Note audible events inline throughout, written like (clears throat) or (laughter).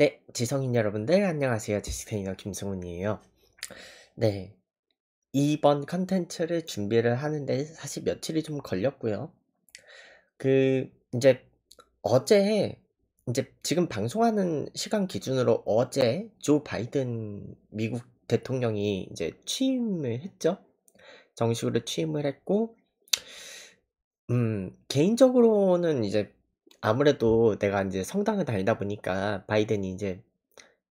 네, 지성인 여러분들 안녕하세요. 지식테이너 김승훈이에요. 네, 이번 컨텐츠를 준비를 하는데 사실 며칠이 좀 걸렸고요. 그 이제 어제 이제 지금 방송하는 시간 기준으로 어제 조 바이든 미국 대통령이 이제 취임을 했죠. 정식으로 취임을 했고, 음 개인적으로는 이제 아무래도 내가 이제 성당을 다니다 보니까 바이든이 이제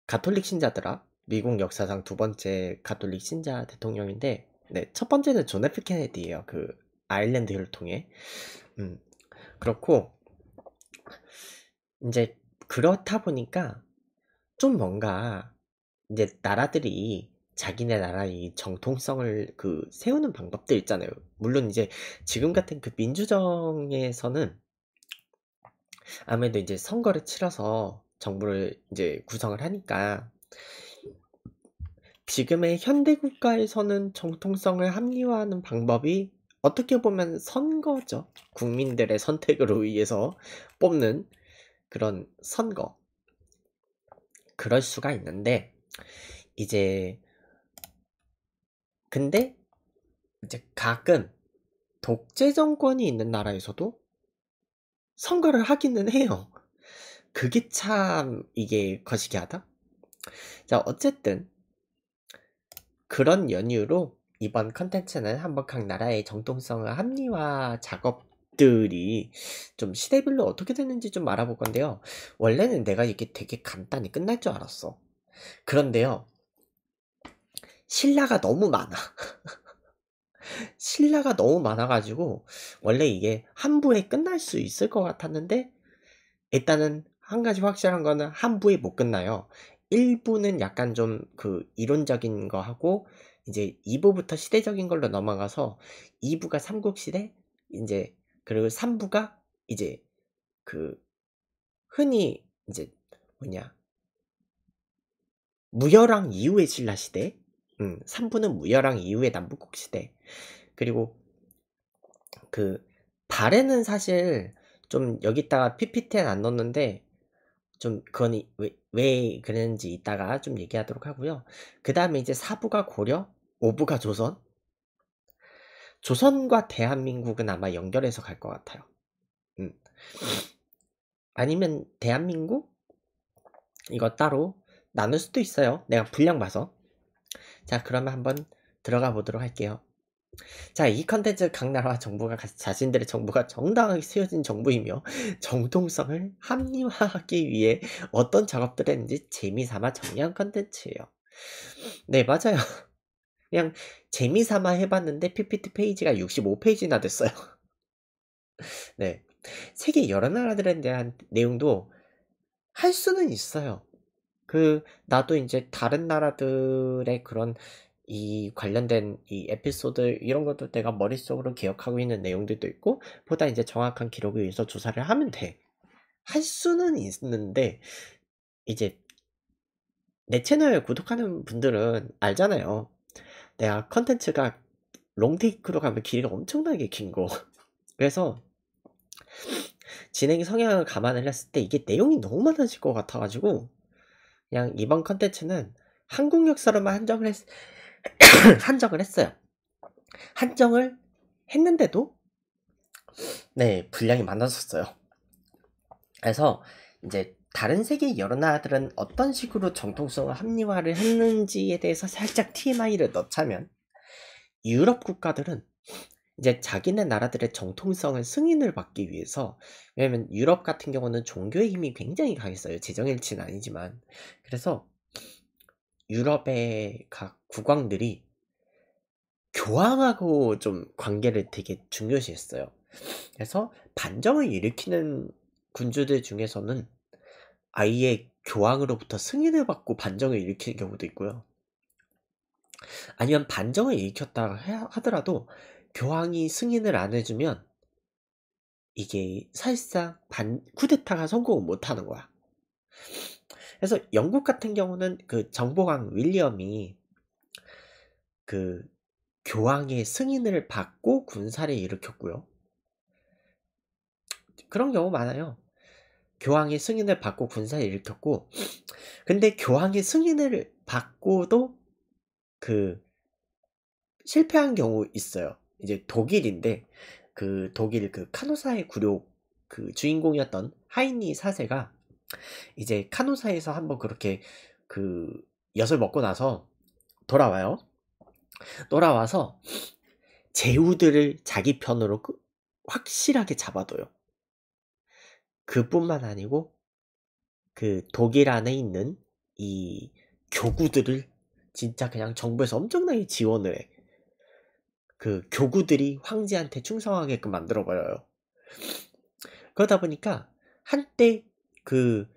가톨릭 신자더라. 미국 역사상 두 번째 가톨릭 신자 대통령인데, 네, 첫 번째는 존 F 케네디예요. 그 아일랜드 혈통해 음. 그렇고 이제 그렇다 보니까 좀 뭔가 이제 나라들이 자기네 나라의 정통성을 그 세우는 방법들 있잖아요. 물론 이제 지금 같은 그 민주정에서는 아무래도 이제 선거를 치러서 정부를 이제 구성을 하니까 지금의 현대 국가에서는 정통성을 합리화하는 방법이 어떻게 보면 선거죠. 국민들의 선택으로 의해서 뽑는 그런 선거. 그럴 수가 있는데 이제 근데 이제 가끔 독재 정권이 있는 나라에서도 선거를 하기는 해요. 그게 참 이게 거시기하다. 자 어쨌든 그런 연유로 이번 컨텐츠는 한 번 각 나라의 정통성을 합리화 작업들이 좀 시대별로 어떻게 됐는지좀 알아볼 건데요. 원래는 내가 이게 되게 간단히 끝날 줄 알았어. 그런데요. 신라가 너무 많아. (laughs) 신라가 너무 많아가지고 원래 이게 한 부에 끝날 수 있을 것 같았는데 일단은 한 가지 확실한 거는 한 부에 못 끝나요. 1부는 약간 좀 그 이론적인 거 하고 이제 2부부터 시대적인 걸로 넘어가서 2부가 삼국시대 이제 그리고 3부가 이제 그 흔히 이제 뭐냐 무열왕 이후의 신라시대 음, 3부는 무열왕 이후의 남북국 시대. 그리고 그 발에는 사실 좀 여기다가 PPT엔 안 넣었는데 좀 그건 왜, 왜 그랬는지 이따가 좀 얘기하도록 하고요. 그 다음에 이제 4부가 고려, 5부가 조선. 조선과 대한민국은 아마 연결해서 갈 것 같아요. 음. 아니면 대한민국 이거 따로 나눌 수도 있어요. 내가 분량 봐서. 자 그러면 한번 들어가 보도록 할게요. 자, 이 컨텐츠 각 나라 와 정부가 자신들의 정부가 정당하게 쓰워진 정부이며 (laughs) 정통성을 합리화하기 위해 어떤 작업들을 했는지 재미삼아 정리한 컨텐츠예요. 네, 맞아요. (laughs) 그냥 재미삼아 해봤는데 PPT 페이지가 65페이지나 됐어요. (laughs) 네, 세계 여러 나라들에 대한 내용도 할 수는 있어요. 그 나도 이제 다른 나라들의 그런 이 관련된 이 에피소드 이런 것도 내가 머릿속으로 기억하고 있는 내용들도 있고 보다 이제 정확한 기록을위해서 조사를 하면 돼. 할 수는 있는데 이제 내 채널 구독하는 분들은 알잖아요. 내가 컨텐츠가 롱테이크로 가면 길이가 엄청나게 긴 거. (laughs) 그래서 진행 성향을 감안을 했을 때 이게 내용이 너무 많아질 것 같아가지고 그냥 이번 컨텐츠는 한국 역사로만 한정을 했, (coughs) 한정을 했어요. 한정을 했는데도 네 분량이 많았었어요 그래서 이제 다른 세계 여러 나라들은 어떤 식으로 정통성을 합리화를 했는지에 대해서 살짝 TMI를 넣자면 유럽 국가들은 이제 자기네 나라들의 정통성을 승인을 받기 위해서 왜냐면 유럽 같은 경우는 종교의 힘이 굉장히 강했어요. 재정일치는 아니지만 그래서 유럽의 각 국왕들이 교황하고 좀 관계를 되게 중요시했어요. 그래서 반정을 일으키는 군주들 중에서는 아예 교황으로부터 승인을 받고 반정을 일으키는 경우도 있고요. 아니면 반정을 일으켰다 하더라도 교황이 승인을 안 해주면 이게 사실상 반, 쿠데타가 성공을 못하는 거야. 그래서 영국 같은 경우는 그 정보왕 윌리엄이 그 교황의 승인을 받고 군사를 일으켰고요. 그런 경우 많아요. 교황의 승인을 받고 군사를 일으켰고, 근데 교황의 승인을 받고도 그 실패한 경우 있어요. 이제 독일인데 그 독일 그 카노사의 굴욕그 주인공이었던 하인니 사세가 이제 카노사에서 한번 그렇게 그 엿을 먹고 나서 돌아와요. 돌아와서 제후들을 자기 편으로 그 확실하게 잡아둬요. 그뿐만 아니고 그 독일 안에 있는 이 교구들을 진짜 그냥 정부에서 엄청나게 지원을 해. 그 교구들이 황제한테 충성하게끔 만들어버려요. 그러다 보니까 한때 그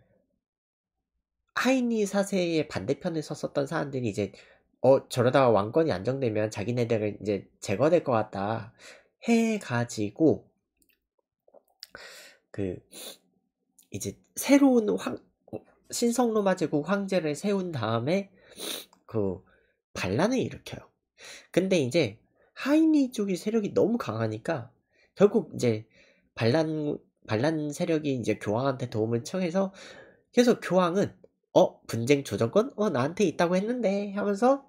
하이니 사세의 반대편에 섰었던 사람들이 이제 어 저러다가 왕권이 안정되면 자기네들은 이제 제거될 것 같다 해가지고 그 이제 새로운 황 신성로마 제국 황제를 세운 다음에 그 반란을 일으켜요. 근데 이제 하이니 쪽의 세력이 너무 강하니까 결국 이제 반란 반란 세력이 이제 교황한테 도움을 청해서 그래서 교황은 어 분쟁 조정권 어 나한테 있다고 했는데 하면서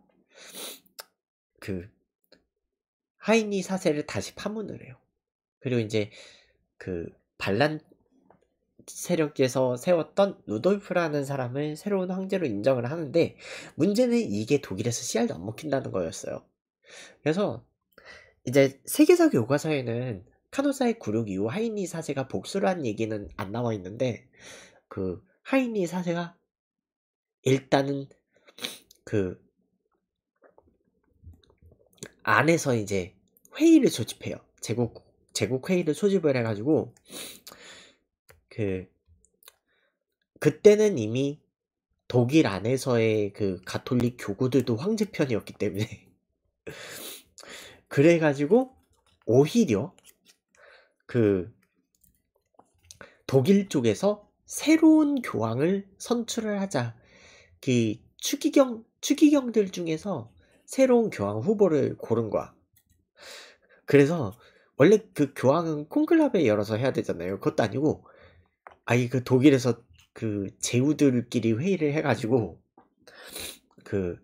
그 하이니 사세를 다시 파문을 해요. 그리고 이제 그 반란 세력께서 세웠던 루돌프라는 사람을 새로운 황제로 인정을 하는데 문제는 이게 독일에서 씨알도 안 먹힌다는 거였어요. 그래서 이제 세계사 교과서에는 카노사의 굴욕 이후 하이니 사세가 복수란 얘기는 안 나와 있는데 그 하이니 사세가 일단은 그 안에서 이제 회의를 소집해요. 제국 제국 회의를 소집을 해가지고 그 그때는 이미 독일 안에서의 그 가톨릭 교구들도 황제 편이었기 때문에 (laughs) 그래가지고 오히려 그 독일 쪽에서 새로운 교황을 선출을 하자. 그 추기경 추기경들 중에서 새로운 교황 후보를 고른 거야. 그래서 원래 그 교황은 콩클라베 열어서 해야 되잖아요. 그것도 아니고 아니 그 독일에서 그 제후들끼리 회의를 해가지고 그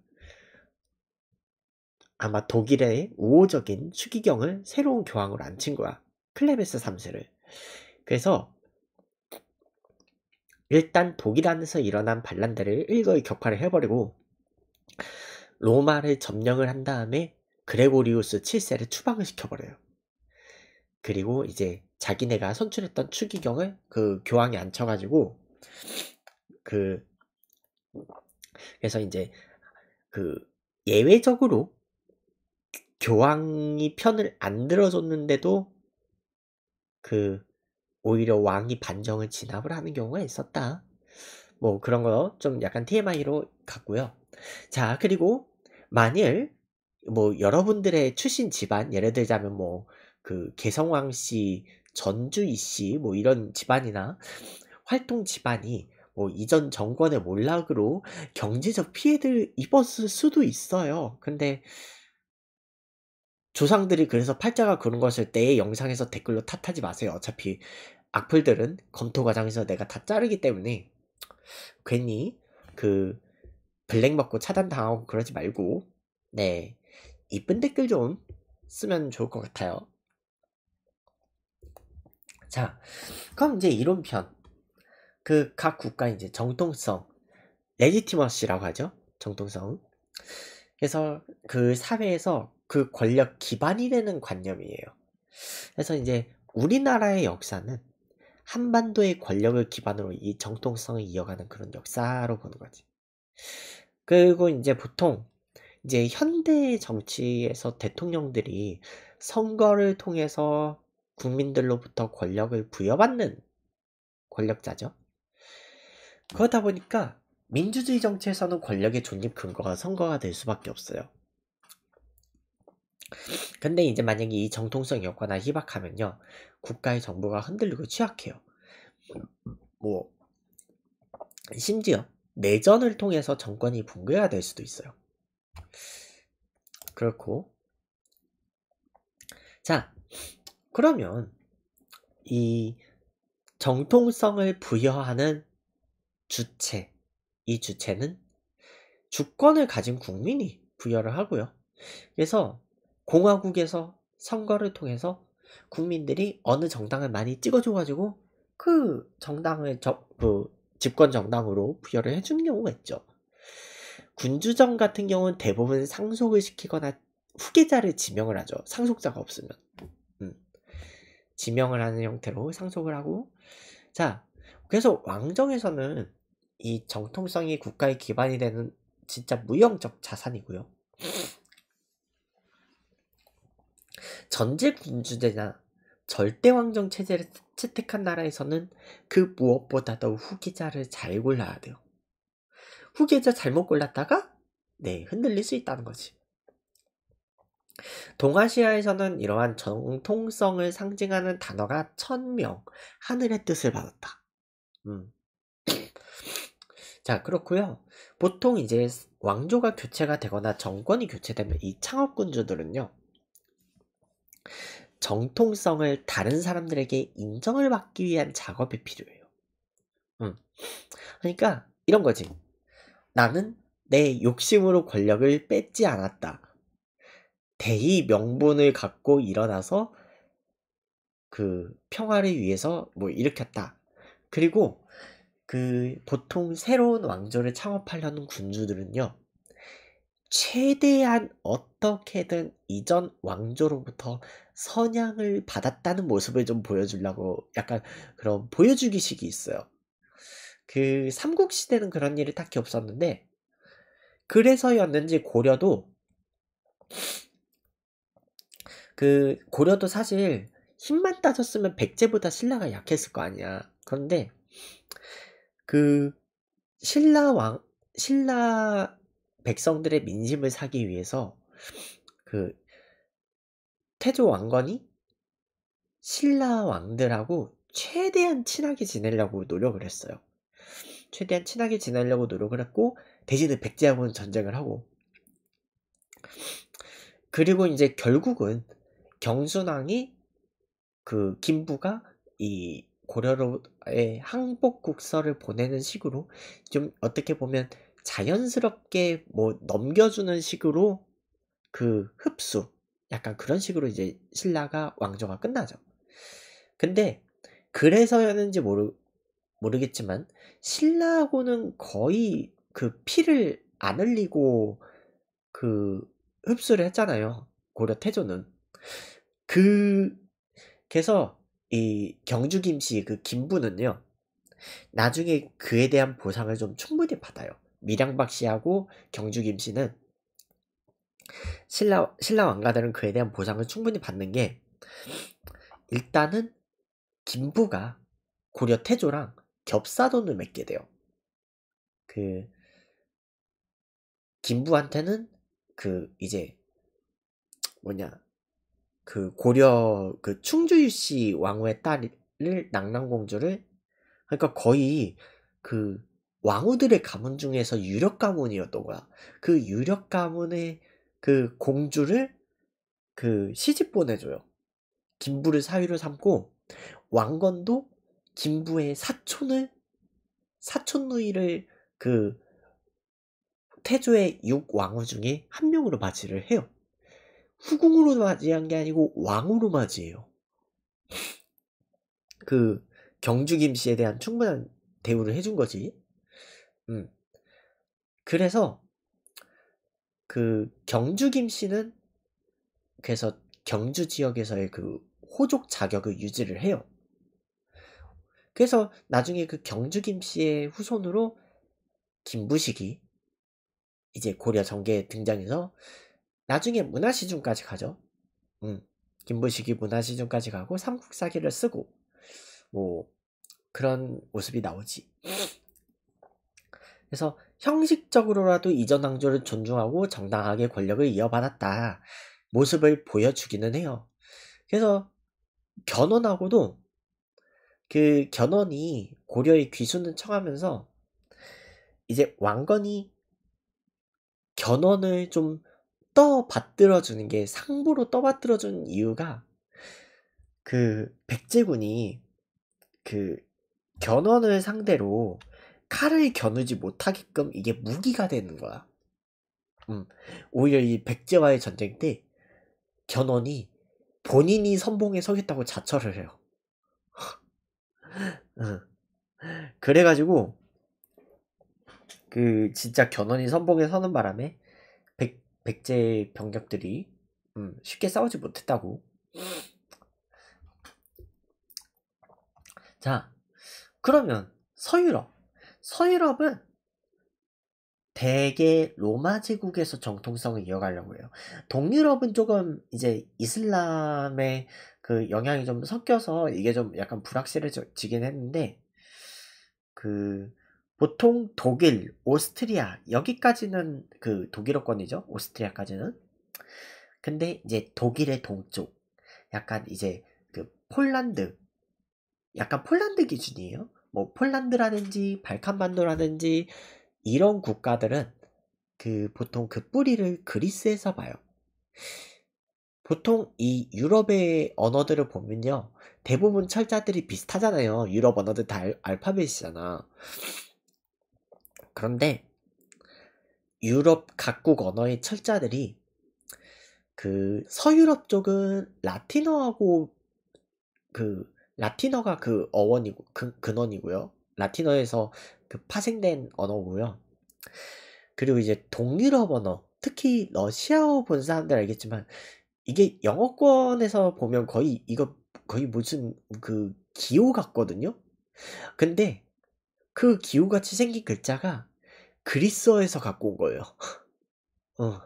아마 독일의 우호적인 추기경을 새로운 교황으로 앉힌 거야. 클레베스 3세를. 그래서 일단 독일 안에서 일어난 반란들을 일거의 격파를 해버리고 로마를 점령을 한 다음에 그레고리우스 7세를 추방을 시켜버려요. 그리고 이제 자기네가 선출했던 추기경을 그 교황에 앉혀가지고 그 그래서 이제 그 예외적으로 교황이 편을 안 들어줬는데도 그 오히려 왕이 반정을 진압을 하는 경우가 있었다. 뭐 그런 거 좀 약간 TMI로 갔고요. 자, 그리고 만일 뭐 여러분들의 출신 집안 예를 들자면 뭐 그 개성왕 씨, 전주 이씨 뭐 이런 집안이나 활동 집안이 뭐 이전 정권의 몰락으로 경제적 피해를 입었을 수도 있어요. 근데 조상들이 그래서 팔자가 그런 것을 때의 영상에서 댓글로 탓하지 마세요. 어차피 악플들은 검토 과정에서 내가 다 자르기 때문에 괜히 그 블랙 먹고 차단당하고 그러지 말고 네 이쁜 댓글 좀 쓰면 좋을 것 같아요. 자, 그럼 이제 이론편. 그 각 국가 이제 정통성, 레지티머시라고 하죠. 정통성. 그래서 그 사회에서 그 권력 기반이 되는 관념이에요. 그래서 이제 우리나라의 역사는 한반도의 권력을 기반으로 이 정통성을 이어가는 그런 역사로 보는 거지. 그리고 이제 보통 이제 현대 정치에서 대통령들이 선거를 통해서 국민들로부터 권력을 부여받는 권력자죠. 그러다 보니까 민주주의 정치에서는 권력의 존립 근거가 선거가 될 수밖에 없어요. 근데 이제 만약에 이 정통성이 없거나 희박하면요. 국가의 정부가 흔들리고 취약해요. 뭐 심지어 내전을 통해서 정권이 붕괴가 될 수도 있어요. 그렇고 자 그러면 이 정통성을 부여하는 주체 이 주체는 주권을 가진 국민이 부여를 하고요. 그래서 공화국에서 선거를 통해서 국민들이 어느 정당을 많이 찍어줘가지고 그 정당을 저, 그 집권 정당으로 부여를 해주는 경우가 있죠. 군주정 같은 경우는 대부분 상속을 시키거나 후계자를 지명을 하죠. 상속자가 없으면. 음. 지명을 하는 형태로 상속을 하고. 자, 그래서 왕정에서는 이 정통성이 국가의 기반이 되는 진짜 무형적 자산이고요. 전제 군주제나 절대 왕정 체제를 채택한 나라에서는 그 무엇보다도 후계자를 잘 골라야 돼요. 후계자 잘못 골랐다가 네 흔들릴 수 있다는 거지. 동아시아에서는 이러한 정통성을 상징하는 단어가 천명 하늘의 뜻을 받았다. 음. 자 그렇고요. 보통 이제 왕조가 교체가 되거나 정권이 교체되면 이 창업군주들은요. 정통성을 다른 사람들에게 인정을 받기 위한 작업이 필요해요. 음. 그러니까 이런 거지. 나는 내 욕심으로 권력을 뺏지 않았다. 대의 명분을 갖고 일어나서 그 평화를 위해서 뭐 일으켰다. 그리고 그 보통 새로운 왕조를 창업하려는 군주들은요. 최대한 어떻게든 이전 왕조로부터 선양을 받았다는 모습을 좀 보여주려고 약간 그런 보여주기식이 있어요. 그 삼국시대는 그런 일이 딱히 없었는데 그래서였는지 고려도 그 고려도 사실 힘만 따졌으면 백제보다 신라가 약했을 거 아니야. 그런데 그 신라 왕 신라 백성들의 민심을 사기 위해서 그 태조 왕건이 신라 왕들하고 최대한 친하게 지내려고 노력을 했어요. 최대한 친하게 지내려고 노력을 했고 대신에 백제하고는 전쟁을 하고 그리고 이제 결국은 경순왕이 그 김부가 이 고려로의 항복 국서를 보내는 식으로 좀 어떻게 보면 자연스럽게 뭐 넘겨주는 식으로 그 흡수 약간 그런 식으로 이제 신라가 왕조가 끝나죠. 근데 그래서였는지 모르 모르겠지만 신라하고는 거의 그 피를 안 흘리고 그 흡수를 했잖아요. 고려 태조는 그 그래서 이 경주 김씨 그 김부는요. 나중에 그에 대한 보상을 좀 충분히 받아요. 미량박 씨하고 경주 김 씨는 신라, 신라 왕가들은 그에 대한 보상을 충분히 받는 게 일단은 김부가 고려 태조랑 겹사돈을 맺게 돼요. 그 김부한테는 그 이제 뭐냐 그 고려 그 충주유 씨 왕후의 딸을 낙랑공주를 그러니까 거의 그 왕후들의 가문 중에서 유력 가문이었던 거야. 그 유력 가문의 그 공주를 그 시집 보내줘요. 김부를 사위로 삼고 왕건도 김부의 사촌을 사촌 누이를 그 태조의 육 왕후 중에 한 명으로 맞이를 해요. 후궁으로 맞이한 게 아니고 왕후로 맞이해요. 그 경주 김씨에 대한 충분한 대우를 해준 거지. 음. 그래서 그 경주 김씨는 그래서 경주 지역에서의 그 호족 자격을 유지를 해요. 그래서 나중에 그 경주 김씨의 후손으로 김부식이 이제 고려 전계에 등장해서 나중에 문화시중까지 가죠. 음, 김부식이 문화시중까지 가고 삼국사기를 쓰고 뭐 그런 모습이 나오지. 그래서 형식적으로라도 이전 왕조를 존중하고 정당하게 권력을 이어받았다 모습을 보여주기는 해요. 그래서 견훤하고도 그 견훤이 고려의 귀순을 청하면서 이제 왕건이 견훤을 좀 떠받들어 주는 게 상부로 떠받들어 준 이유가 그 백제군이 그 견훤을 상대로 칼을 겨누지 못하게끔 이게 무기가 되는 거야. 음, 오히려 이 백제와의 전쟁 때 견훤이 본인이 선봉에 서겠다고 자처를 해요. (laughs) 그래가지고 그 진짜 견훤이 선봉에 서는 바람에 백, 백제 병력들이 음, 쉽게 싸우지 못했다고. 자, 그러면 서유럽 서유럽은 대개 로마 제국에서 정통성을 이어가려고 해요. 동유럽은 조금 이제 이슬람의 그 영향이 좀 섞여서 이게 좀 약간 불확실해지긴 했는데 그 보통 독일, 오스트리아 여기까지는 그 독일어권이죠. 오스트리아까지는. 근데 이제 독일의 동쪽 약간 이제 그 폴란드 약간 폴란드 기준이에요. 뭐 폴란드라든지 발칸반도라든지 이런 국가들은 그 보통 그 뿌리를 그리스에서 봐요. 보통 이 유럽의 언어들을 보면요. 대부분 철자들이 비슷하잖아요. 유럽 언어들 다 알, 파벳이잖아 그런데 유럽 각국 언어의 철자들이 그 서유럽 쪽은 라틴어하고 그 라틴어가 그 어원이고 근, 그 근원이고요. 라틴어에서 그 파생된 언어고요. 그리고 이제 동유럽 언어, 특히 러시아어 본 사람들 알겠지만 이게 영어권에서 보면 거의 이거 거의 무슨 그 기호 같거든요. 근데 그 기호 같이 생긴 글자가 그리스어에서 갖고 온 거예요. (laughs) 어.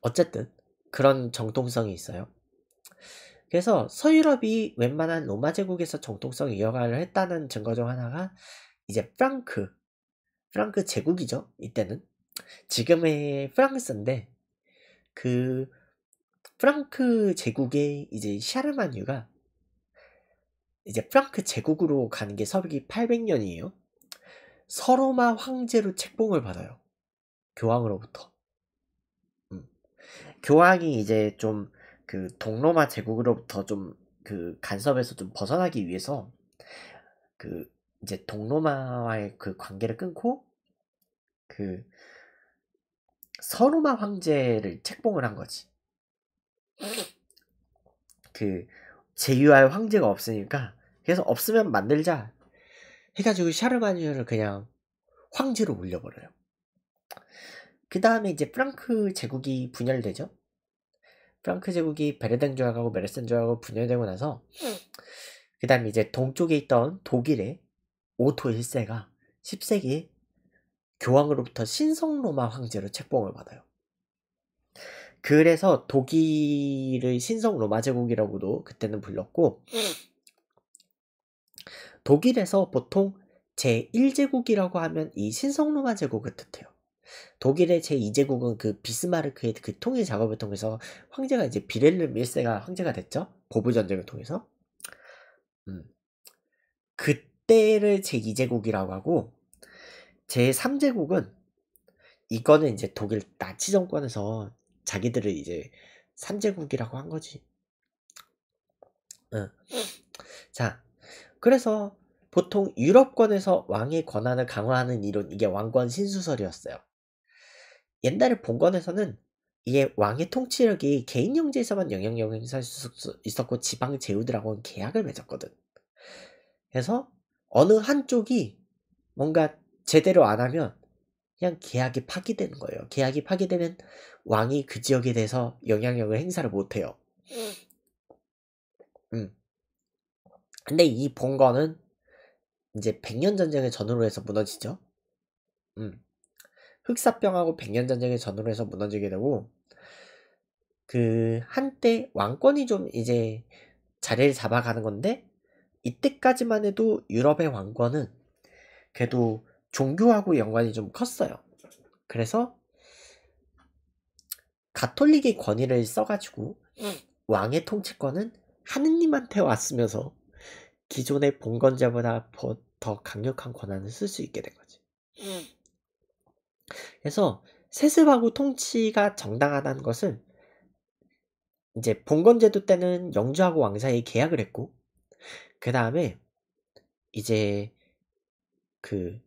어쨌든 그런 정통성이 있어요. 그래서 서유럽이 웬만한 로마 제국에서 정통성 이어가를 했다는 증거 중 하나가 이제 프랑크, 프랑크 제국이죠. 이때는 지금의 프랑스인데 그 프랑크 제국의 이제 샤르마뉴가 이제 프랑크 제국으로 가는 게 서기 800년이에요. 서로마 황제로 책봉을 받아요. 교황으로부터. 음. 교황이 이제 좀그 동로마 제국으로부터 좀 그 간섭에서 좀 벗어나기 위해서 그 이제 동로마와의 그 관계를 끊고 그 서로마 황제를 책봉을 한 거지. 그 제휴할 황제가 없으니까 그래서 없으면 만들자 해가지고 샤르마뉴를 그냥 황제로 올려버려요. 그 다음에 이제 프랑크 제국이 분열되죠. 프랑크 제국이 베르댕 조약하고 메르센 조약으로 분열되고 나서 그 다음에 이제 동쪽에 있던 독일의 오토 1세가 10세기 교황으로부터 신성로마 황제로 책봉을 받아요. 그래서 독일을 신성로마 제국이라고도 그때는 불렀고 독일에서 보통 제1제국이라고 하면 이 신성로마 제국을 뜻해요. 독일의 제2제국은 그 비스마르크의 그 통일 작업을 통해서 황제가 이제 비렐름 1세가 황제가 됐죠. 보부전쟁을 통해서. 음. 그때를 제2제국이라고 하고 제3제국은 이거는 이제 독일 나치 정권에서 자기들을 이제 3제국이라고 한 거지. 응. 자, 그래서 보통 유럽권에서 왕의 권한을 강화하는 이론, 이게 왕권 신수설이었어요. 옛날에 본건에서는 이게 왕의 통치력이 개인 영지에서만 영향력을 행사할 수 있었고 지방 제후들하고는 계약을 맺었거든. 그래서 어느 한쪽이 뭔가 제대로 안 하면 그냥 계약이 파기되는 거예요. 계약이 파기되면 왕이 그 지역에 대해서 영향력을 행사를 못해요. 음. 음. 근데 이본건은 이제 백년 전쟁의 전후로 해서 무너지죠. 음. 흑사병하고 백년전쟁의 전후로해서 무너지게 되고 그 한때 왕권이 좀 이제 자리를 잡아가는 건데 이때까지만 해도 유럽의 왕권은 그래도 종교하고 연관이 좀 컸어요. 그래서 가톨릭의 권위를 써가지고 왕의 통치권은 하느님한테 왔으면서 기존의 봉건자보다 더 강력한 권한을 쓸 수 있게 된 거지. 그래서 세습하고 통치가 정당하다는 것은 이제 봉건제도 때는 영주하고 왕사의 계약을 했고 그 다음에 이제 그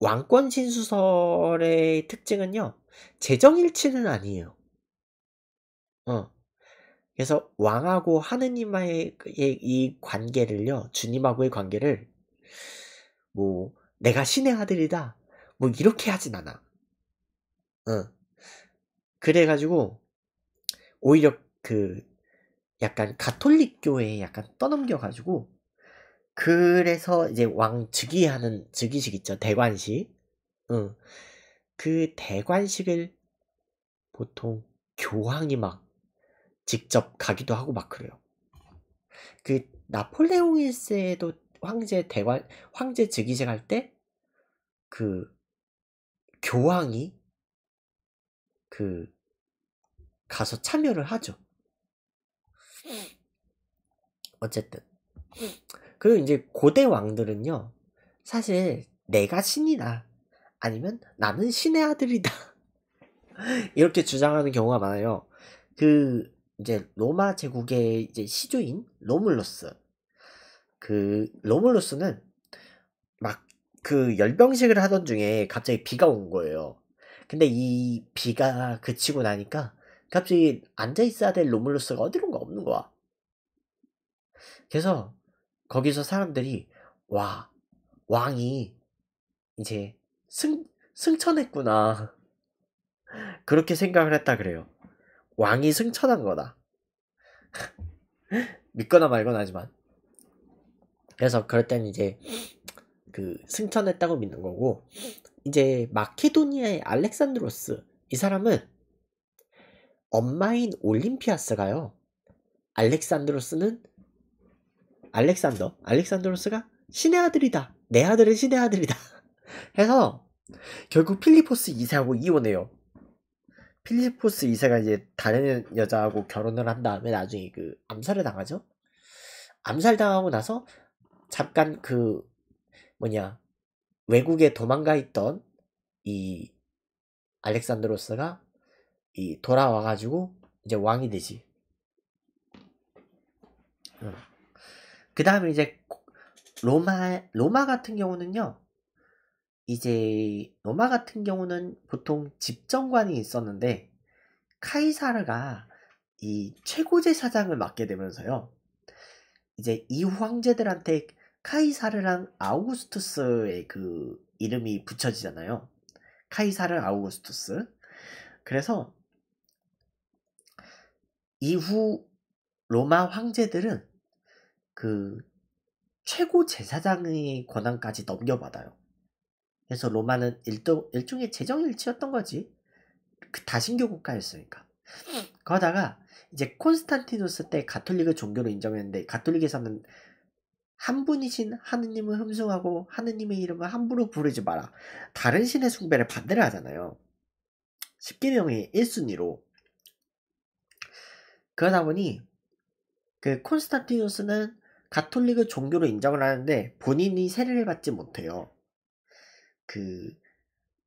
왕권 신수설의 특징은요 재정일치는 아니에요. 어 그래서 왕하고 하느님의 이 관계를요 주님하고의 관계를 뭐 내가 신의 아들이다 뭐 이렇게 하진 않아. 어. 그래가지고 오히려 그 약간 가톨릭 교회에 약간 떠넘겨가지고 그래서 이제 왕 즉위하는 즉위식 있죠 대관식. 어. 그 대관식을 보통 교황이 막 직접 가기도 하고 막 그래요. 그 나폴레옹 일세도 황제 대관 황제 즉위식 할때그 교황이 그 가서 참여를 하죠. 어쨌든 그리고 이제 고대 왕들은요 사실 내가 신이다 아니면 나는 신의 아들이다 (laughs) 이렇게 주장하는 경우가 많아요. 그 이제 로마 제국의 이제 시조인 로물로스 그 로물로스는 그 열병식을 하던 중에 갑자기 비가 온 거예요. 근데 이 비가 그치고 나니까 갑자기 앉아있어야 될 로물루스가 어디론가 없는 거야. 그래서 거기서 사람들이 와 왕이 이제 승 승천했구나 (laughs) 그렇게 생각을 했다 그래요. 왕이 승천한 거다. (laughs) 믿거나 말거나 하지만 그래서 그럴 땐 이제 그 승천했다고 믿는 거고 이제 마케도니아의 알렉산드로스 이 사람은 엄마인 올림피아스가요 알렉산드로스는 알렉산더 알렉산드로스가 신의 아들이다 내 아들은 신의 아들이다 (laughs) 해서 결국 필리포스 2세하고 이혼해요 필리포스 2세가 이제 다른 여자하고 결혼을 한 다음에 나중에 그 암살을 당하죠 암살당하고 나서 잠깐 그 뭐냐 외국에 도망가 있던 이 알렉산드로스가 이 돌아와 가지고 이제 왕이 되지. 그 다음에 이제 로마 로마 같은 경우는요. 이제 로마 같은 경우는 보통 집정관이 있었는데 카이사르가 이 최고제사장을 맡게 되면서요. 이제 이 황제들한테 카이사르랑 아우구스투스의 그 이름이 붙여지잖아요. 카이사르 아우구스투스. 그래서 이후 로마 황제들은 그 최고 제사장의 권한까지 넘겨받아요. 그래서 로마는 일도, 일종의 재정일치였던 거지. 그 다신교 국가였으니까. 거다가 이제 콘스탄티누스 때 가톨릭을 종교로 인정했는데 가톨릭에서는 한 분이신 하느님을 흠숭하고 하느님의 이름을 함부로 부르지 마라. 다른 신의 숭배를 반대를 하잖아요. 십계명의 1순위로. 그러다 보니 그 콘스탄티누스는 가톨릭을 종교로 인정을 하는데 본인이 세례를 받지 못해요. 그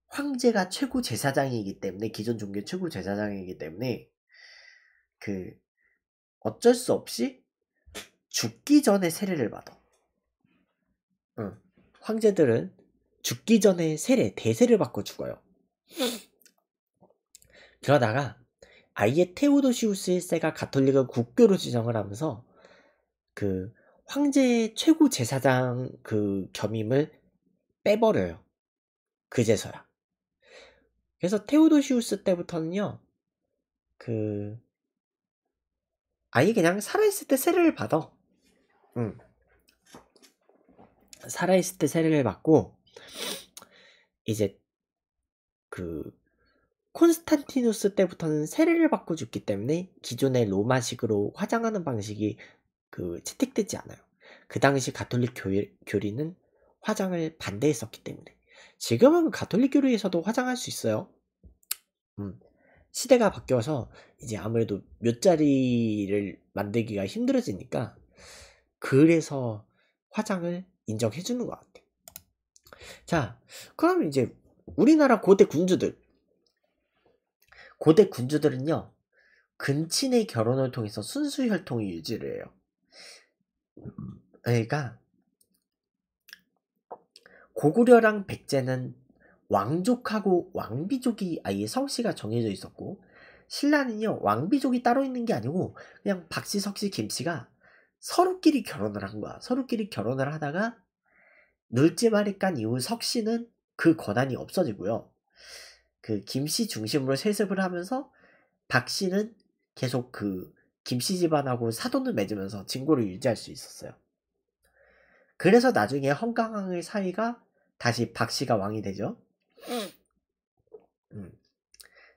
황제가 최고 제사장이기 때문에 기존 종교 최고 제사장이기 때문에 그 어쩔 수 없이 죽기 전에 세례를 받아. 황제들은 죽기 전에 세례, 대세를 받고 죽어요. (laughs) 그러다가 아예 테오도시우스 1세가 가톨릭을 국교로 지정을 하면서 그 황제 의 최고 제사장 그 겸임을 빼버려요. 그제서야. 그래서 테오도시우스 때부터는요, 그, 아예 그냥 살아있을 때 세례를 받아. 응. 살아있을 때 세례를 받고 이제 그 콘스탄티누스 때부터는 세례를 받고 죽기 때문에 기존의 로마식으로 화장하는 방식이 그 채택되지 않아요. 그 당시 가톨릭 교회, 교리는 화장을 반대했었기 때문에 지금은 가톨릭 교리에서도 화장할 수 있어요. 음, 시대가 바뀌어서 이제 아무래도 몇자리를 만들기가 힘들어지니까 그래서 화장을 인정해주는 것 같아. 자, 그럼 이제 우리나라 고대 군주들. 고대 군주들은요, 근친의 결혼을 통해서 순수 혈통이 유지를 해요. 그러니까, 고구려랑 백제는 왕족하고 왕비족이 아예 성씨가 정해져 있었고, 신라는요, 왕비족이 따로 있는 게 아니고, 그냥 박씨, 석씨, 김씨가 서로끼리 결혼을 한 거야. 서로끼리 결혼을 하다가 눌지마리 깐 이후 석씨는 그 권한이 없어지고요. 그 김씨 중심으로 세습을 하면서 박씨는 계속 그 김씨 집안하고 사돈을 맺으면서 진고를 유지할 수 있었어요. 그래서 나중에 헝강왕의 사위가 다시 박씨가 왕이 되죠. 음.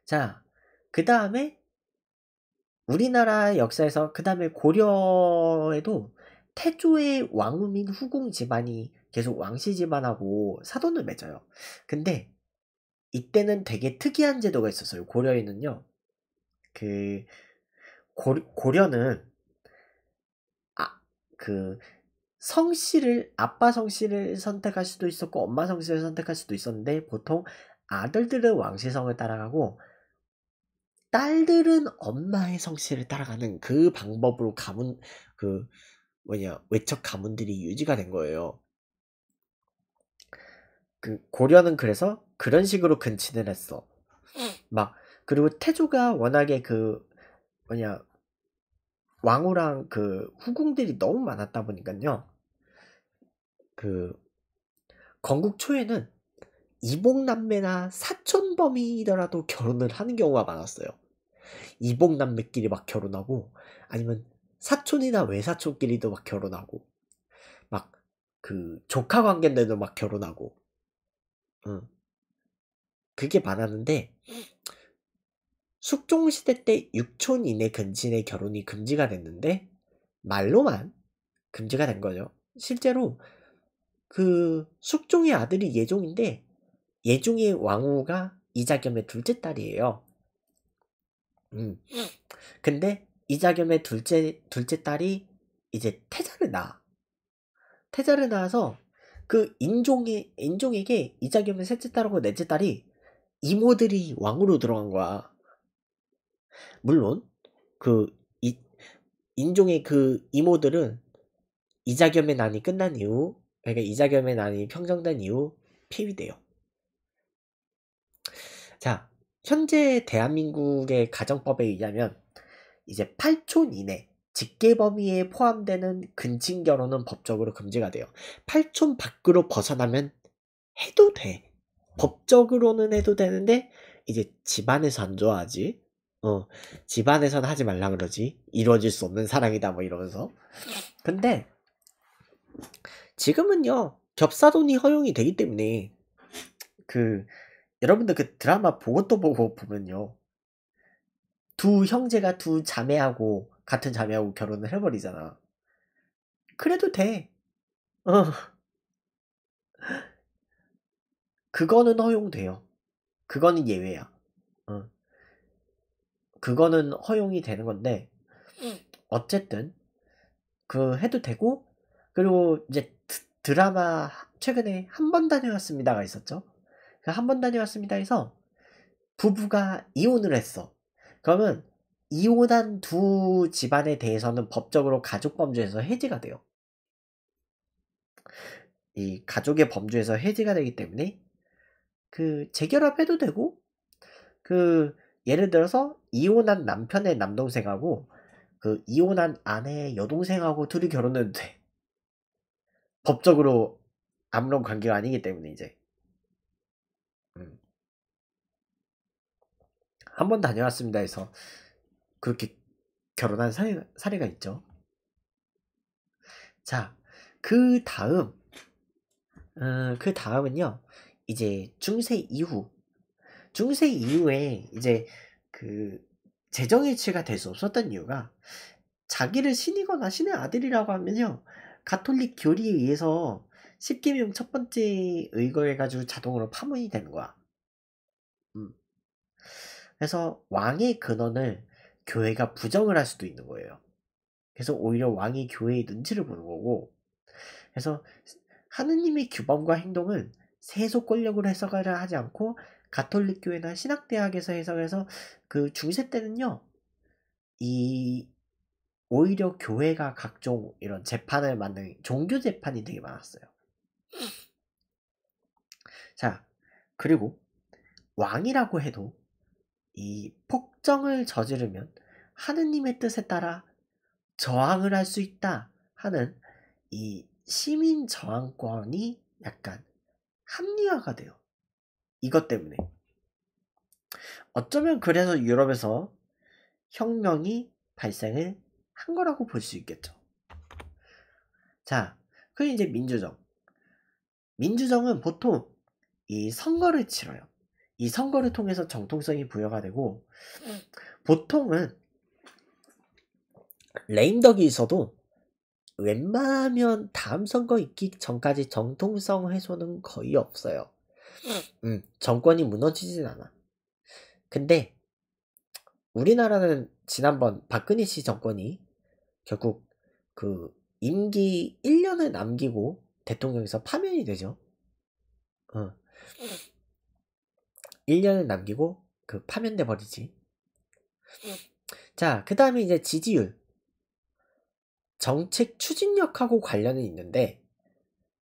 자, 그 다음에 우리나라 역사에서 그 다음에 고려에도 태조의 왕후민 후궁 집안이 계속 왕씨 집안하고 사돈을 맺어요. 근데 이때는 되게 특이한 제도가 있었어요. 고려에는요. 그 고, 고려는 아 그 성씨를 아빠 성씨를 선택할 수도 있었고 엄마 성씨를 선택할 수도 있었는데 보통 아들들은 왕씨성을 따라가고 딸들은 엄마의 성씨를 따라가는 그 방법으로 가문 그 뭐냐 외척 가문들이 유지가 된 거예요. 그 고려는 그래서 그런 식으로 근친을 했어. 막 그리고 태조가 워낙에 그 뭐냐 왕후랑 그 후궁들이 너무 많았다 보니까요. 그 건국 초에는 이복남매나 사촌범이더라도 결혼을 하는 경우가 많았어요. 이복남매끼리 막 결혼하고 아니면 사촌이나 외사촌끼리도 막 결혼하고 막 그 조카 관계인데도 막 결혼하고 응. 그게 많았는데 숙종시대 때 6촌 이내 근친의 결혼이 금지가 됐는데 말로만 금지가 된 거죠. 실제로 그 숙종의 아들이 예종인데 예종의 왕후가 이자겸의 둘째 딸이에요. 음. 근데 이자겸의 둘째 둘째 딸이 이제 태자를 낳아. 태자를 낳아서 그 인종의 인종에게 이자겸의 셋째 딸하고 넷째 딸이 이모들이 왕으로 들어간 거야. 물론 그 이, 인종의 그 이모들은 이자겸의 난이 끝난 이후 그러니까 이자겸의 난이 평정된 이후 폐위돼요. 자, 현재 대한민국의 가정법에 의하면 이제 8촌 이내 직계 범위에 포함되는 근친 결혼은 법적으로 금지가 돼요. 8촌 밖으로 벗어나면 해도 돼. 법적으로는 해도 되는데 이제 집안에서 안 좋아하지. 어, 집안에서는 하지 말라 그러지. 이루어질 수 없는 사랑이다 뭐 이러면서. 근데 지금은요. 겹사돈이 허용이 되기 때문에 그 여러분들 그 드라마 보고 또 보고 보면요. 두 형제가 두 자매하고 같은 자매하고 결혼을 해버리잖아. 그래도 돼. 어. 그거는 허용돼요. 그거는 예외야. 어. 그거는 허용이 되는 건데 어쨌든 그 해도 되고 그리고 이제 드라마 최근에 한 번 다녀왔습니다가 있었죠. 그 한번 다녀왔습니다 해서 부부가 이혼을 했어. 그러면 이혼한 두 집안에 대해서는 법적으로 가족 범죄에서 해지가 돼요. 이 가족의 범죄에서 해지가 되기 때문에 그 재결합해도 되고 그 예를 들어서 이혼한 남편의 남동생하고 그 이혼한 아내의 여동생하고 둘이 결혼해도 돼. 법적으로 아무런 관계가 아니기 때문에 이제 음. 한번 다녀왔습니다 해서 그렇게 결혼한 사례, 사례가 있죠. 자, 그 다음, 어, 그 다음은요, 이제 중세 이후, 중세 이후에 이제 그 재정일치가 될 수 없었던 이유가 자기를 신이거나 신의 아들이라고 하면요, 가톨릭 교리에 의해서 십0기명첫 번째 의거해 가지고 자동으로 파문이 되는 거야. 음. 그래서 왕의 근원을 교회가 부정을 할 수도 있는 거예요. 그래서 오히려 왕이 교회의 눈치를 보는 거고, 그래서 하느님의 규범과 행동은 세속 권력으로 해석을 하지 않고 가톨릭 교회나 신학 대학에서 해석해서 그 중세 때는요, 이 오히려 교회가 각종 이런 재판을 만든 종교 재판이 되게 많았어요. 자, 그리고 왕이라고 해도 이 폭정을 저지르면 하느님의 뜻에 따라 저항을 할 수 있다 하는 이 시민 저항권이 약간 합리화가 돼요. 이것 때문에. 어쩌면 그래서 유럽에서 혁명이 발생을 한 거라고 볼 수 있겠죠. 자, 그 이제 민주적 민주정은 보통 이 선거를 치러요. 이 선거를 통해서 정통성이 부여가 되고 음. 보통은 레임덕이 있어도 웬만하면 다음 선거 있기 전까지 정통성 해소는 거의 없어요. 음. 음, 정권이 무너지진 않아. 근데 우리나라는 지난번 박근혜 씨 정권이 결국 그 임기 1년을 남기고 대통령에서 파면이 되죠. 어. 1년을 남기고 그 파면돼 버리지. 네. 자, 그 다음에 이제 지지율. 정책 추진력하고 관련은 있는데,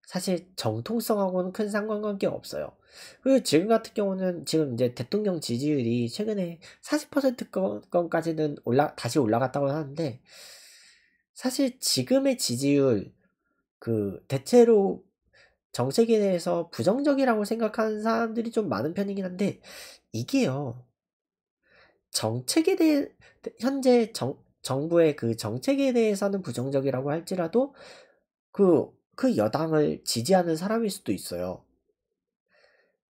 사실 정통성하고는 큰 상관관계 없어요. 그리고 지금 같은 경우는 지금 이제 대통령 지지율이 최근에 40%건까지는 올라, 다시 올라갔다고 하는데, 사실 지금의 지지율, 그 대체로 정책에 대해서 부정적이라고 생각하는 사람들이 좀 많은 편이긴 한데 이게요 정책에 대해 현재 정, 정부의 그 정책에 대해서는 부정적이라고 할지라도 그, 그 여당을 지지하는 사람일 수도 있어요.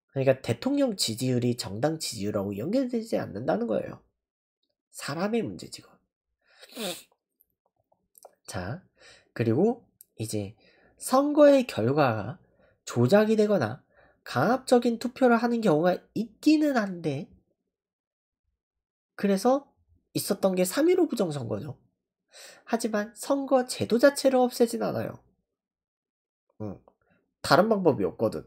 그러니까 대통령 지지율이 정당 지지율하고 연결되지 않는다는 거예요. 사람의 문제지, 이 음. 자, 그리고 이제 선거의 결과가 조작이 되거나 강압적인 투표를 하는 경우가 있기는 한데 그래서 있었던 게 3.15 부정선거죠. 하지만 선거 제도 자체를 없애진 않아요. 응. 다른 방법이 없거든.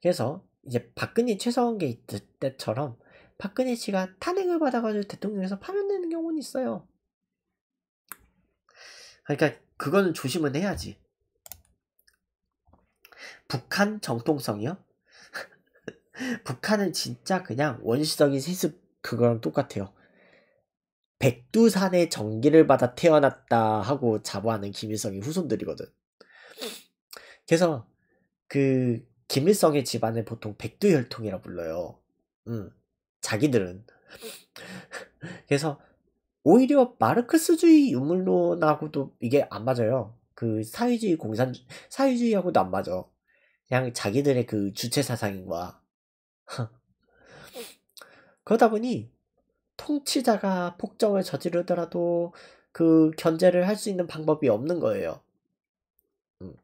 그래서 이제 박근혜 최성원게 있을 때처럼 박근혜 씨가 탄핵을 받아가지고 대통령에서 파면되는 경우는 있어요. 그러니까 그거는 조심은 해야지. 북한 정통성이요? (laughs) 북한은 진짜 그냥 원시적인 세습 그거랑 똑같아요. 백두산의 전기를 받아 태어났다 하고 자부하는 김일성의 후손들이거든. 그래서 그 김일성의 집안을 보통 백두혈통이라 불러요. 음, 자기들은. (laughs) 그래서 오히려 마르크스주의 유물론하고도 이게 안 맞아요. 그 사회주의 공산 사회주의하고도 안 맞아. 그냥 자기들의 그 주체 사상인 거야. (laughs) 그러다 보니 통치자가 폭정을 저지르더라도 그 견제를 할 수 있는 방법이 없는 거예요. 음.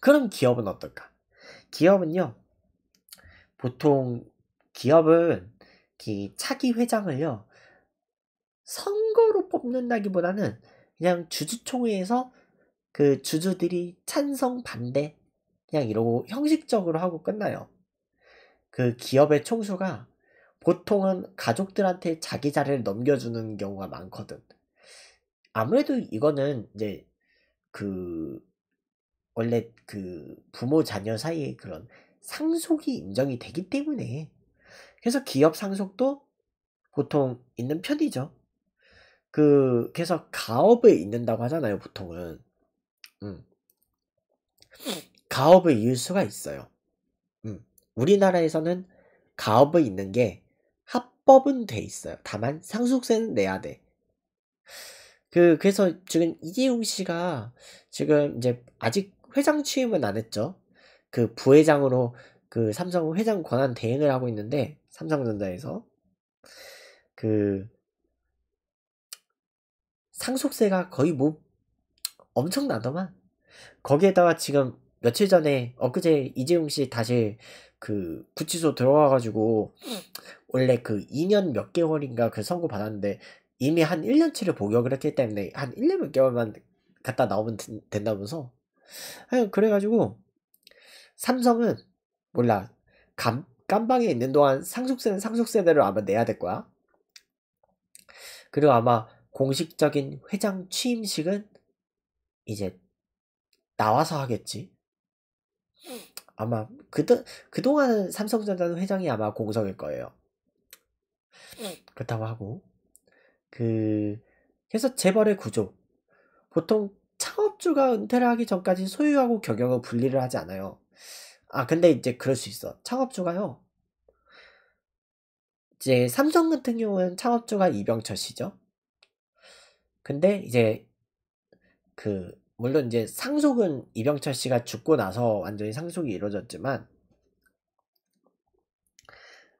그럼 기업은 어떨까? 기업은요, 보통 기업은 그 차기 회장을요, 선거로 뽑는다기보다는 그냥 주주총회에서 그 주주들이 찬성 반대 그냥 이러고 형식적으로 하고 끝나요. 그 기업의 총수가 보통은 가족들한테 자기 자리를 넘겨주는 경우가 많거든. 아무래도 이거는 이제 그 원래 그 부모 자녀 사이에 그런 상속이 인정이 되기 때문에 그래서 기업 상속도 보통 있는 편이죠. 그 그래서 가업에 있는다고 하잖아요 보통은 음. 가업에 이을 수가 있어요 음. 우리나라에서는 가업에 있는 게 합법은 돼 있어요 다만 상속세는 내야 돼 그, 그래서 지금 이재용 씨가 지금 이제 아직 회장 취임은 안 했죠. 그 부회장으로 그 삼성 회장 권한 대행을 하고 있는데, 삼성전자에서. 그, 상속세가 거의 뭐 엄청나더만. 거기에다가 지금 며칠 전에 엊그제 이재용 씨 다시 그 구치소 들어와가지고 원래 그 2년 몇 개월인가 그 선고 받았는데 이미 한 1년치를 복역을 했기 때문에 한 1년 몇 개월만 갔다 나오면 된다면서 하여 그래가지고 삼성은 몰라 감, 깜방에 있는 동안 상속세는 상속세대로 아마 내야 될 거야 그리고 아마 공식적인 회장 취임식은 이제 나와서 하겠지. 아마 그도, 그동안 삼성전자는 회장이 아마 공석일 거예요. 그렇다고 하고. 그, 그래서 재벌의 구조. 보통 창업주가 은퇴를 하기 전까지 소유하고 경영을 분리를 하지 않아요. 아, 근데 이제 그럴 수 있어. 창업주가요. 이제 삼성 같은 경우는 창업주가 이병철 씨죠. 근데 이제 그 물론 이제 상속은 이병철 씨가 죽고 나서 완전히 상속이 이루어졌지만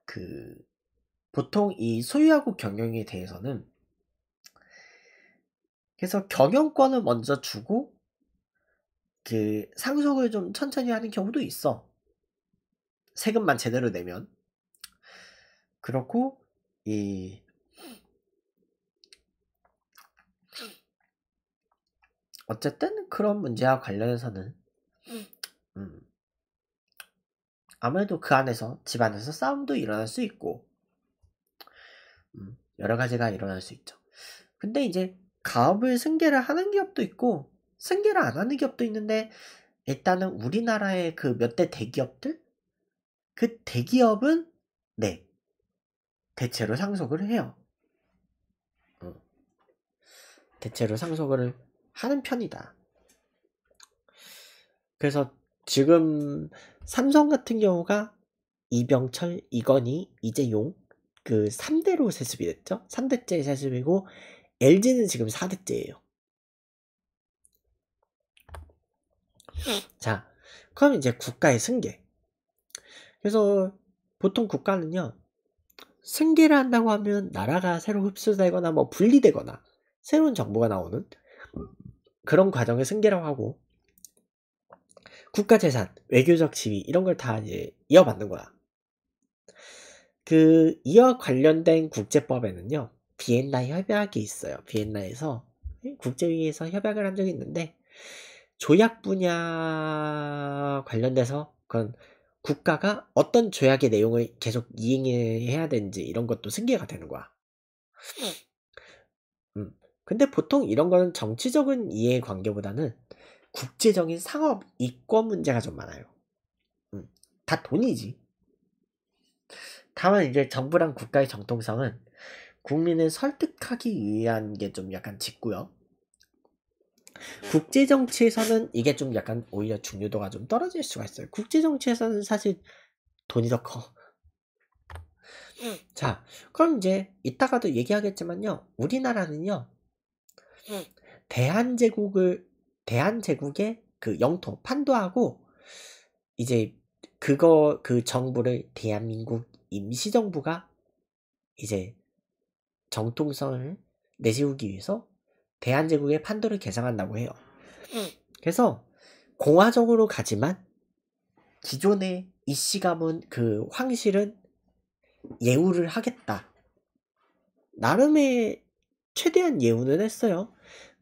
그 보통 이 소유하고 경영에 대해서는 그래서 경영권을 먼저 주고 그 상속을 좀 천천히 하는 경우도 있어. 세금만 제대로 내면 그렇고 이 어쨌든 그런 문제와 관련해서는 음, 아무래도 그 안에서 집 안에서 싸움도 일어날 수 있고 음, 여러 가지가 일어날 수 있죠. 근데 이제 가업을 승계를 하는 기업도 있고 승계를 안 하는 기업도 있는데 일단은 우리나라의 그 몇 대 대기업들 그 대기업은 네 대체로 상속을 해요. 어. 대체로 상속을 하는 편이다. 그래서 지금 삼성 같은 경우가 이병철, 이건희, 이재용 그 3대로 세습이 됐죠. 3대째 세습이고 LG는 지금 4대째예요. 자, 그럼 이제 국가의 승계. 그래서 보통 국가는요. 승계를 한다고 하면 나라가 새로 흡수되거나 뭐 분리되거나 새로운 정보가 나오는 그런 과정을 승계라고 하고 국가 재산, 외교적 지위 이런 걸 다 이제 이어받는 거야. 그 이와 관련된 국제법에는요. 비엔나 협약이 있어요. 비엔나에서 국제위에서 협약을 한 적이 있는데 조약 분야 관련돼서 그건 국가가 어떤 조약의 내용을 계속 이행해야 되는지 이런 것도 승계가 되는 거야. 근데 보통 이런 거는 정치적인 이해관계보다는 국제적인 상업 이권 문제가 좀 많아요. 음, 다 돈이지. 다만 이제 정부랑 국가의 정통성은 국민을 설득하기 위한 게 좀 약간 짙고요. 국제 정치에서는 이게 좀 약간 오히려 중요도가 좀 떨어질 수가 있어요. 국제 정치에서는 사실 돈이 더 커. 자, 그럼 이제 이따가도 얘기하겠지만요. 우리나라는요. 대한제국을 대한제국의 그 영토 판도하고 이제 그거 그 정부를 대한민국 임시정부가 이제 정통성을 내세우기 위해서 대한제국의 판도를 개상한다고 해요. 그래서 공화적으로 가지만 기존의 이씨 가문 그 황실은 예우를 하겠다. 나름의 최대한 예우는 했어요.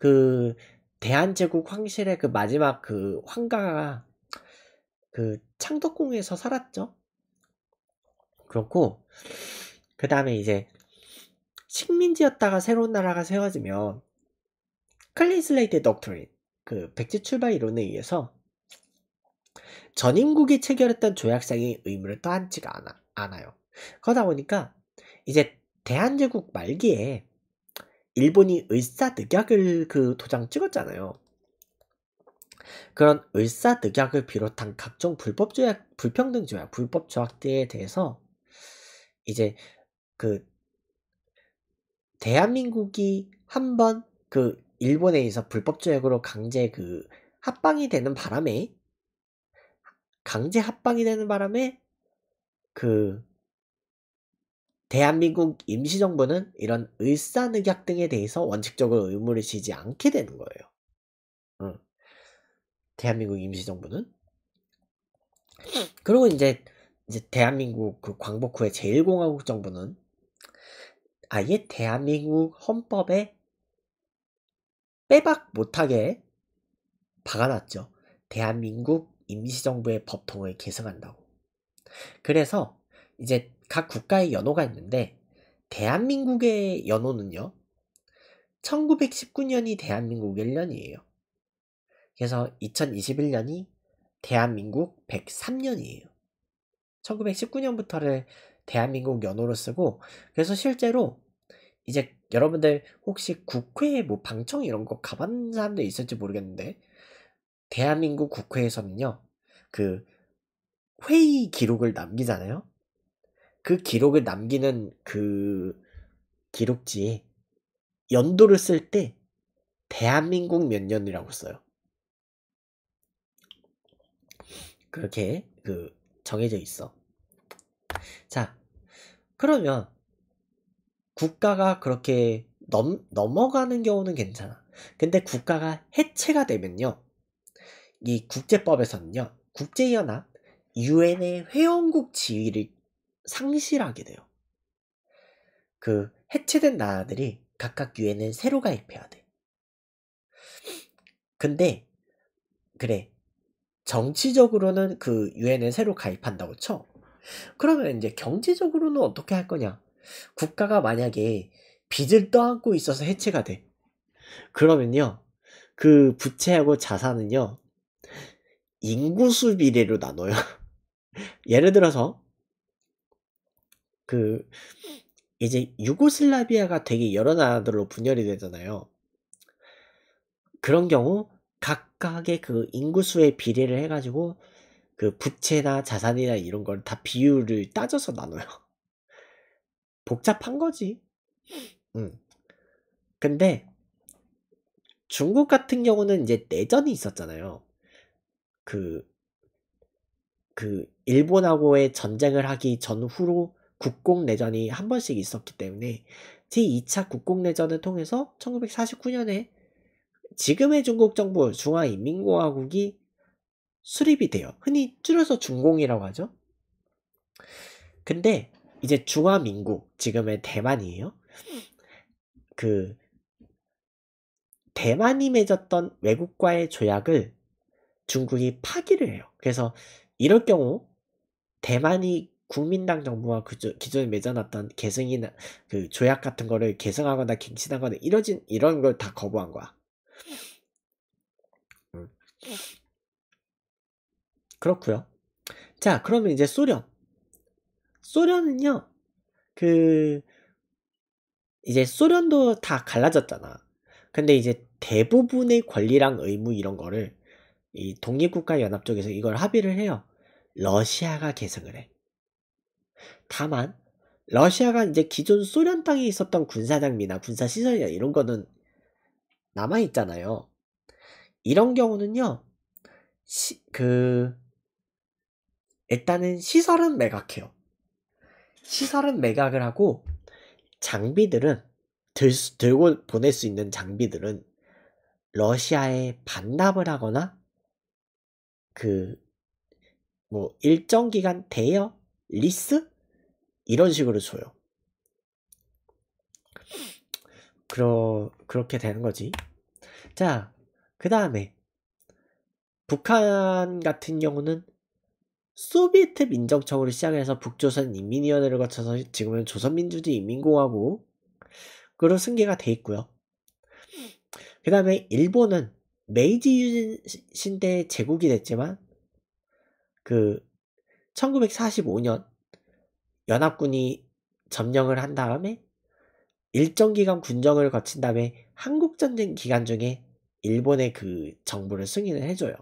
그 대한제국 황실의 그 마지막 그 황가가 그 창덕궁에서 살았죠. 그렇고 그 다음에 이제 식민지였다가 새로운 나라가 세워지면 클린슬레이트 덕트린 그 백제 출발 이론에 의해서 전인국이 체결했던 조약상의 의무를 떠안지가 않아, 않아요. 그러다 보니까 이제 대한제국 말기에 일본이 을사늑약을 그 도장 찍었잖아요. 그런 을사늑약을 비롯한 각종 불법 조약, 불평등 조약, 불법 조약들에 대해서 이제 그 대한민국이 한번 그 일본에 의해서 불법 조약으로 강제 그 합방이 되는 바람에 강제 합방이 되는 바람에 그 대한민국 임시정부는 이런 을사늑약 등에 대해서 원칙적으로 의무를 지지 않게 되는 거예요. 응. 대한민국 임시정부는 그리고 이제 이제 대한민국 그 광복 후에 제1공화국 정부는 아예 대한민국 헌법에 빼박 못하게 박아놨죠. 대한민국 임시정부의 법통을 계승한다고. 그래서 이제 각 국가의 연호가 있는데 대한민국의 연호는요. 1919년이 대한민국 1년이에요. 그래서 2021년이 대한민국 103년이에요. 1919년부터를 대한민국 연호로 쓰고 그래서 실제로 이제 여러분들 혹시 국회 뭐 방청 이런 거 가본 사람들 있을지 모르겠는데 대한민국 국회에서는요 그 회의 기록을 남기잖아요 그 기록을 남기는 그 기록지에 연도를 쓸 때 대한민국 몇 년이라고 써요. 그렇게 그 정해져 있어. 자, 그러면 국가가 그렇게 넘, 넘어가는 경우는 괜찮아. 근데 국가가 해체가 되면요. 이 국제법에서는요. 국제연합, UN의 회원국 지위를 상실하게 돼요. 그 해체된 나라들이 각각 유엔은 새로 가입해야 돼. 근데 그래 정치적으로는 그유엔을 새로 가입한다고 쳐. 그러면 이제 경제적으로는 어떻게 할 거냐? 국가가 만약에 빚을 떠안고 있어서 해체가 돼. 그러면요. 그 부채하고 자산은요. 인구수 비례로 나눠요. (laughs) 예를 들어서 그 이제 유고슬라비아가 되게 여러 나라들로 분열이 되잖아요. 그런 경우 각각의 그 인구수에 비례를 해가지고 그 부채나 자산이나 이런 걸 다 비율을 따져서 나눠요. (laughs) 복잡한 거지. 음. 근데 중국 같은 경우는 이제 내전이 있었잖아요. 그, 그, 일본하고의 전쟁을 하기 전후로 국공내전이 한 번씩 있었기 때문에 제2차 국공내전을 통해서 1949년에 지금의 중국 정부 중화인민공화국이 수립이 돼요. 흔히 줄여서 중공이라고 하죠. 근데 이제 중화민국 지금의 대만이에요. 그 대만이 맺었던 외국과의 조약을 중국이 파기를 해요. 그래서 이럴 경우 대만이 국민당 정부가 그저, 기존에 맺어놨던 개성이나 그 조약 같은 거를 개성하거나 갱신하거나 이러진 이런 걸 다 거부한 거야. 음. 그렇고요. 자, 그러면 이제 소련. 소련은요. 그 이제 소련도 다 갈라졌잖아. 근데 이제 대부분의 권리랑 의무 이런 거를 이 독립국가 연합 쪽에서 이걸 합의를 해요. 러시아가 개성을 해. 다만 러시아가 이제 기존 소련 땅에 있었던 군사 장비나 군사 시설이나 이런 거는 남아 있잖아요. 이런 경우는요. 시, 그 일단은 시설은 매각해요. 시설은 매각을 하고 장비들은 들, 들고 보낼 수 있는 장비들은 러시아에 반납을 하거나 그 뭐 일정 기간 대여 리스? 이런 식으로 줘요. 그러, 그렇게 되는 거지. 자, 그 다음에, 북한 같은 경우는 소비에트 민정청으로 시작해서 북조선 인민위원회를 거쳐서 지금은 조선민주주의 인민공화국으로 승계가 돼 있고요. 그 다음에 일본은 메이지 유신 때 제국이 됐지만 그 1945년 연합군이 점령을 한 다음에 일정 기간 군정을 거친 다음에 한국전쟁 기간 중에 일본의 그 정부를 승인을 해줘요.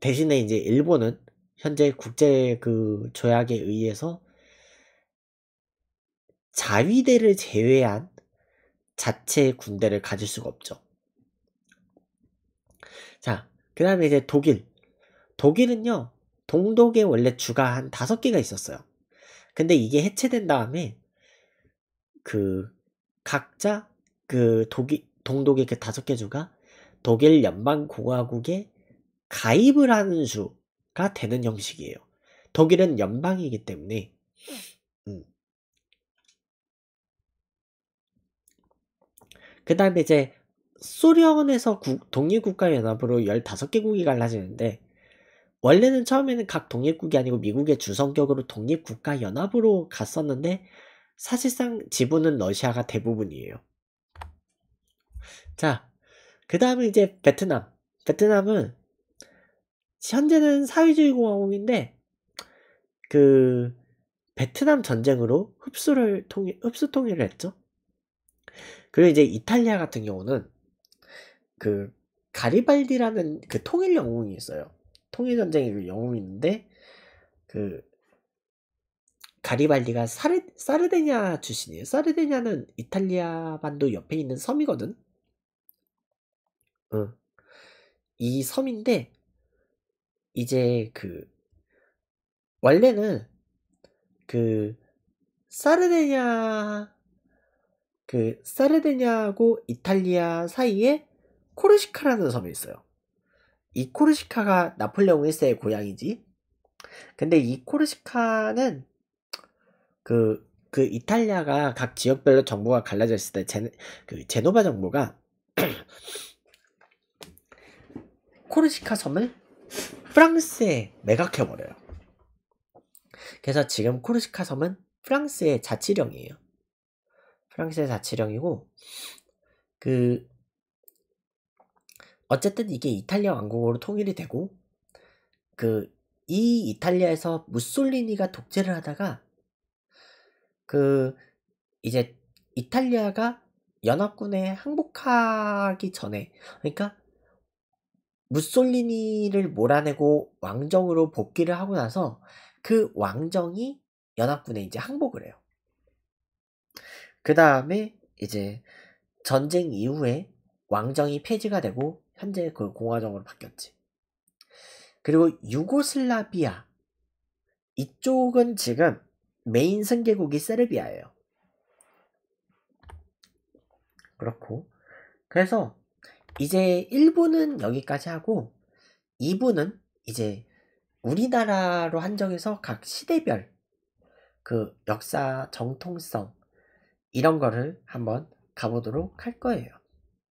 대신에 이제 일본은 현재 국제 그 조약에 의해서 자위대를 제외한 자체 군대를 가질 수가 없죠. 자, 그 다음에 이제 독일. 독일은요, 동독에 원래 주가 한 다섯 개가 있었어요. 근데 이게 해체된 다음에 그 각자 그 독일 동독의 그 다섯 개 주가 독일 연방공화국에 가입을 하는 주가 되는 형식이에요. 독일은 연방이기 때문에 음. 그 다음에 이제 소련에서 독립국가연합으로 15개국이 갈라지는데 원래는 처음에는 각 독립국이 아니고 미국의 주성격으로 독립국가연합으로 갔었는데 사실상 지분은 러시아가 대부분이에요. 자, 그 다음에 이제 베트남. 베트남은 현재는 사회주의 공화국인데 그 베트남 전쟁으로 흡수를 통일, 흡수 통일을 했죠. 그리고 이제 이탈리아 같은 경우는 그 가리발디라는 그 통일 영웅이 있어요. 통일전쟁의 영웅인데 그가리발리가 사르, 사르데냐 출신이에요. 사르데냐는 이탈리아 반도 옆에 있는 섬이거든. 응. 이 섬인데 이제 그 원래는 그 사르데냐 그 사르데냐하고 이탈리아 사이에 코르시카라는 섬이 있어요. 이 코르시카가 나폴레옹 1세의 고향이지. 근데 이 코르시카는 그, 그 이탈리아가 각 지역별로 정부가 갈라져 있을 때 제, 그 제노바 정부가 (clears throat) 코르시카 섬을 프랑스에 매각해버려요. 그래서 지금 코르시카 섬은 프랑스의 자치령이에요. 프랑스의 자치령이고 그 어쨌든 이게 이탈리아 왕국으로 통일이 되고 그 이 이탈리아에서 무솔리니가 독재를 하다가 그 이제 이탈리아가 연합군에 항복하기 전에 그러니까 무솔리니를 몰아내고 왕정으로 복귀를 하고 나서 그 왕정이 연합군에 이제 항복을 해요. 그 다음에 이제 전쟁 이후에 왕정이 폐지가 되고 현재 그 공화정으로 바뀌었지. 그리고 유고슬라비아 이쪽은 지금 메인 승계국이 세르비아예요. 그렇고 그래서 이제 1부는 여기까지 하고 2부는 이제 우리나라로 한정해서 각 시대별 그 역사 정통성 이런 거를 한번 가보도록 할 거예요.